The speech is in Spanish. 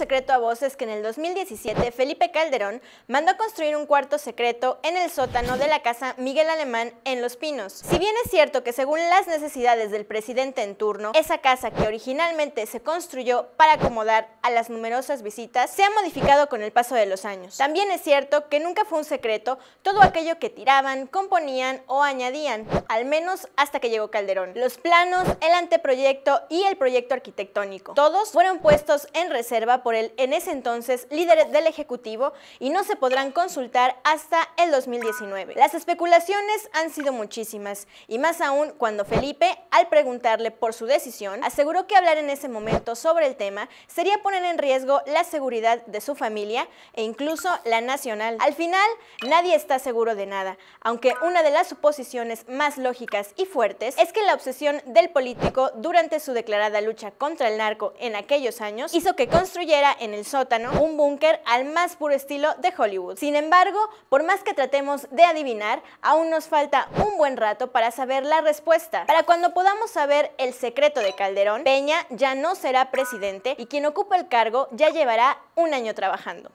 secreto a voces que en el 2017 Felipe Calderón mandó construir un cuarto secreto en el sótano de la casa Miguel Alemán en Los Pinos. Si bien es cierto que según las necesidades del presidente en turno, esa casa que originalmente se construyó para acomodar a las numerosas visitas se ha modificado con el paso de los años. También es cierto que nunca fue un secreto todo aquello que tiraban, componían o añadían, al menos hasta que llegó Calderón. Los planos, el anteproyecto y el proyecto arquitectónico. Todos fueron puestos en reserva por en ese entonces líder del Ejecutivo y no se podrán consultar hasta el 2019. Las especulaciones han sido muchísimas y más aún cuando Felipe, al preguntarle por su decisión, aseguró que hablar en ese momento sobre el tema sería poner en riesgo la seguridad de su familia e incluso la nacional. Al final, nadie está seguro de nada, aunque una de las suposiciones más lógicas y fuertes es que la obsesión del político durante su declarada lucha contra el narco en aquellos años hizo que construyera en el sótano, un búnker al más puro estilo de Hollywood. Sin embargo, por más que tratemos de adivinar, aún nos falta un buen rato para saber la respuesta. Para cuando podamos saber el secreto de Calderón, Peña ya no será presidente y quien ocupa el cargo ya llevará un año trabajando.